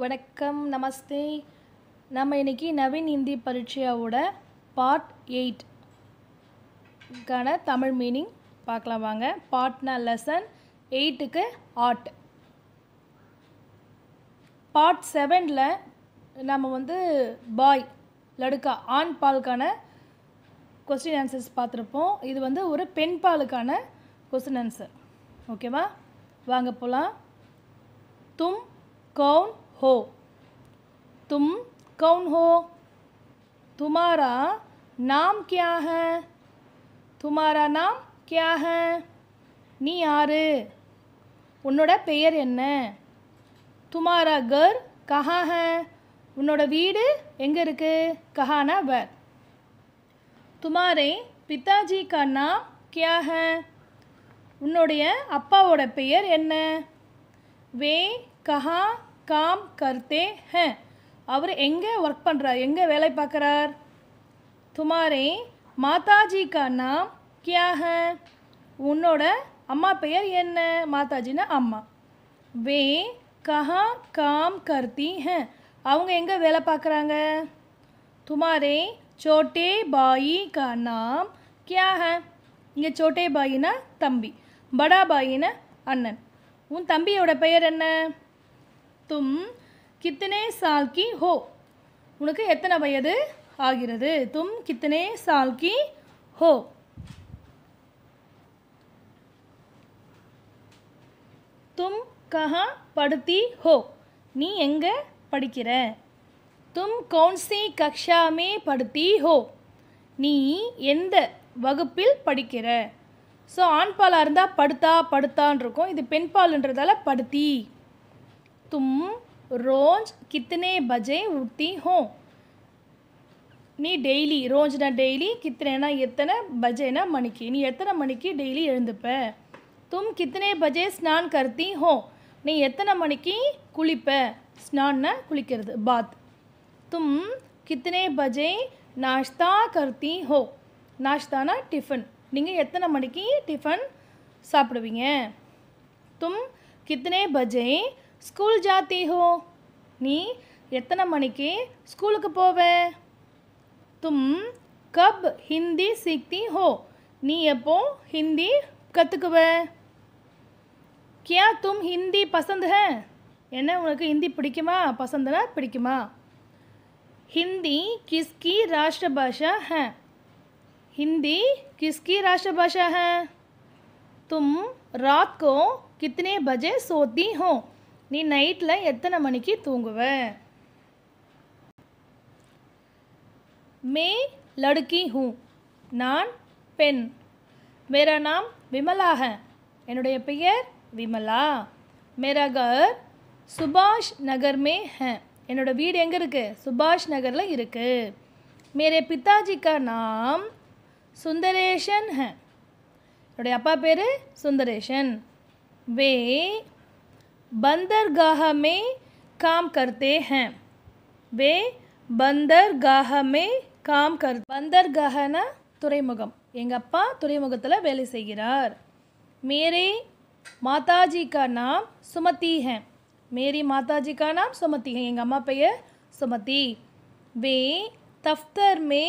வணக்கம் நமஸ்தே நம்ம இன்னைக்கு நவீன் இந்தி பரீட்சையோட பார்ட் எயிட் கான தமிழ் மீனிங் பார்க்கலாம் வாங்க பார்ட்னா லெசன் எயிட்டுக்கு ஆர்ட் பார்ட் செவனில் நம்ம வந்து பாய் லடுக்கா ஆண் பாலுக்கான கொஸ்டின் ஆன்சர்ஸ் பார்த்துருப்போம் இது வந்து ஒரு பெண் பாலுக்கான கொஸ்டின் ஆன்சர் ஓகேவா வாங்க போகலாம் தும் கவுன் हो तुम कौन हो तुम्हारा नाम क्या है துமாரா நாம் கியா ஹ நீ யார் உன்னோட பெயர் என்ன துமாரா கர் கஹா ஹ உன்னோட வீடு எங்கே இருக்கு கஹானா வர் துமாரே பிதாஜி கா நாம் கியா ஹ உன்னுடைய அப்பாவோட பெயர் என்ன வே கஹா காம் கர்த்தே ஹ அவர் எங்கே ஒர்க் பண்ணுறார் எங்கே வேலை பார்க்குறார் துமாரே மாதாஜி கா நாம் கியா ஹே உன்னோட அம்மா பெயர் என்ன மாதாஜின்னா அம்மா வே கஹா காம் கர்த்தி ஹ அவங்க எங்கே வேலை பார்க்குறாங்க துமாரே சோட்டே பாயி கா நாம் கியா ஹ இங்கே சோட்டே பாயினா தம்பி படா பாயினா அண்ணன் உன் தம்பியோட பெயர் என்ன தும் கித்தனே சால்கி ஹோ உனக்கு எத்தனை வயது ஆகிறது தும் கித்தனே சால்கி ஹோ தும் கஹா படுத்தி ஹோ நீ எங்கே படிக்கிற தும் கவுன்சி கக்ஷாமே படுத்தி ஹோ நீ எந்த வகுப்பில் படிக்கிற ஸோ ஆண்பாலாக இருந்தால் படுத்தா படுத்தான் இருக்கும் இது பெண்பால்ன்றதால படுத்தி तुम रोज कितने बजे उठती हो நீ டெய்லி ரோஜ்னா டெய்லி கித்தனைனா எத்தனை பஜேனா மணிக்கு நீ எத்தனை மணிக்கு டெய்லி எழுந்துப்ப தும் கித்தனை பஜே ஸ்நான் கருத்தி ஹோ நீ எத்தனை மணிக்கு குளிப்ப ஸ்நான்னா குளிக்கிறது பாத் தும் கித்தனை பஜே நாஷ்தா கருத்தி ஹோ நாஷ்தானா டிஃபன் நீங்கள் எத்தனை மணிக்கு டிஃபன் சாப்பிடுவீங்க தும் கித்தனை பஜே स्कूल जाती हो नी एतना மணிக்கு સ્કૂલુક પોવ તુમ કબ હિન્દી શીખતી હો ની એપો હિન્દી કતુકવ કેહ તુમ હિન્દી પસંદ હે એને ઉનુક હિન્દી પીડિકુમા પસંદના પીડિકુમા હિન્દી કિસકી રાષ્ટભાષા હે હિન્દી કિસકી રાષ્ટભાષા હે તુમ રાત કો કિતને બજે સોતી હો நீ நைட்டில் எத்தனை மணிக்கு தூங்குவ மே லடுக்கி ஹூ நான் பெண் மேரா நாம் விமலா என்னுடைய பெயர் விமலா மேரா கர் சுபாஷ் நகர் மே ஹ என்னோடய வீடு எங்கே இருக்குது சுபாஷ் நகரில் இருக்குது மேரே பித்தாஜிக்கா நாம் சுந்தரேஷன் ஹ என்னுடைய அப்பா பேர் சுந்தரேஷன் வே बंदरगाह में काम करते हैं वे बंदरगाह में काम कर बंदरगाहना துறைமுகம் எங்கள் அப்பா துறைமுகத்தில் வேலை செய்கிறார் மேரே மாதாஜி கா நாம் சுமதி ஹே மேரி மாதாஜி கா நாம் சுமதி ஹே எங்கள் அம்மா பெயர் சுமதி வே தஃப்தர் மே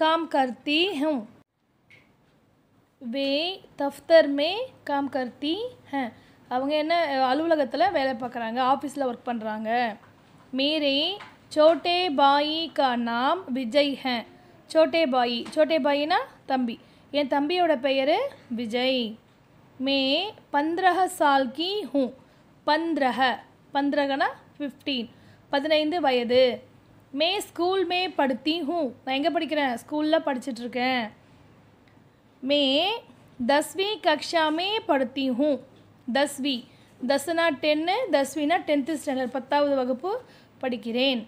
काम करती हूँ वे दफ्तर में काम करती हैं அவங்க என்ன அலுவலகத்தில் வேலை பார்க்குறாங்க ஆஃபீஸில் ஒர்க் பண்ணுறாங்க மேரே சோட்டே பாயி கா நாம் விஜய் ஹ சோட்டே பாயி சோட்டே பாயினா தம்பி என் தம்பியோட பெயர் விஜய் மே பந்திரக சால் கி ஹூ பந்திரக பந்திரகனா ஃபிஃப்டீன் பதினைந்து வயது மே ஸ்கூல் மே படுத்தி ஹூ நான் எங்கே படிக்கிறேன் ஸ்கூலில் படிச்சுட்ருக்கேன் மே தஸ்வி கக்ஷாமே में पढ़ती தஸ்வி தசனா டென்னு தஸ்வினா டென்த்து ஸ்டாண்டர்ட் பத்தாவது வகுப்பு படிக்கிறேன்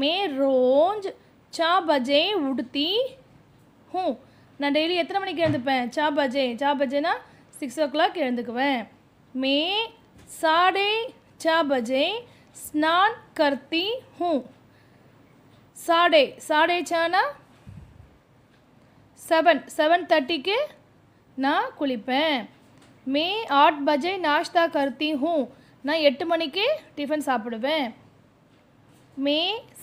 மே ரோஞ்ச் சா பஜே உடுத்தி ஹூ நான் டெய்லி எத்தனை மணிக்கு எழுந்துப்பேன் சா பஜே சா பஜேனா சிக்ஸ் ஓ கிளாக் எழுந்துக்குவேன் மே சாடே சா பஜே ஸ்நான் கர்த்தி ஹூ சாடே சாடே சானா செவன் செவன் தேர்ட்டிக்கு நான் குளிப்பேன் மே ஆட் பஜே நாஷ்தா करती हूँ நான் எட்டு மணிக்கு டிஃபன் சாப்பிடுவேன் மே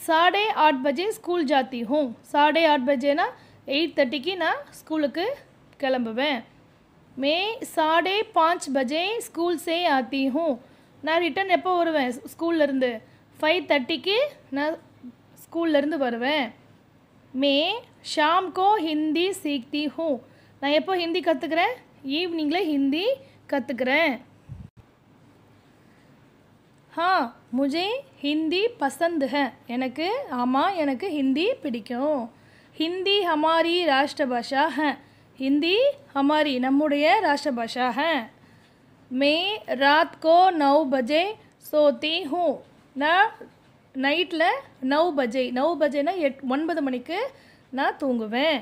சாடே ஆட் பஜே ஸ்கூல் ஜாத்தி ஹூம் சாடே ஆட் பஜேனா எயிட் தேர்ட்டிக்கு நான் ஸ்கூலுக்கு கிளம்புவேன் மே சாடே பாஞ்ச் பஜே ஸ்கூல் சே ஆத்தி ஹூம் நான் ரிட்டன் எப்போ வருவேன் ஸ்கூல்லேருந்து ஃபைவ் தேர்ட்டிக்கு நான் ஸ்கூல்லேருந்து வருவேன் மே ஷாம் ஹிந்தி சீக்தி ஹூம் நான் எப்போ ஹிந்தி கற்றுக்கிறேன் ஈவினிங்கில் ஹிந்தி கற்றுக்கிறேன் ஹா முஜே ஹிந்தி पसंद எனக்கு ஆமாம் எனக்கு ஹிந்தி பிடிக்கும் ஹிந்தி ஹமாரி ராஷ்டபாஷா ஹ ஹிந்தி ஹமாரி நம்முடைய ராஷ்டபாஷா ஹ மே ராத் கோ நவ் பஜே சோத்தி ஹூ நான் நைட்டில் நவ் பஜே நவ் பஜேனா எட் ஒன்பது மணிக்கு நான் தூங்குவேன்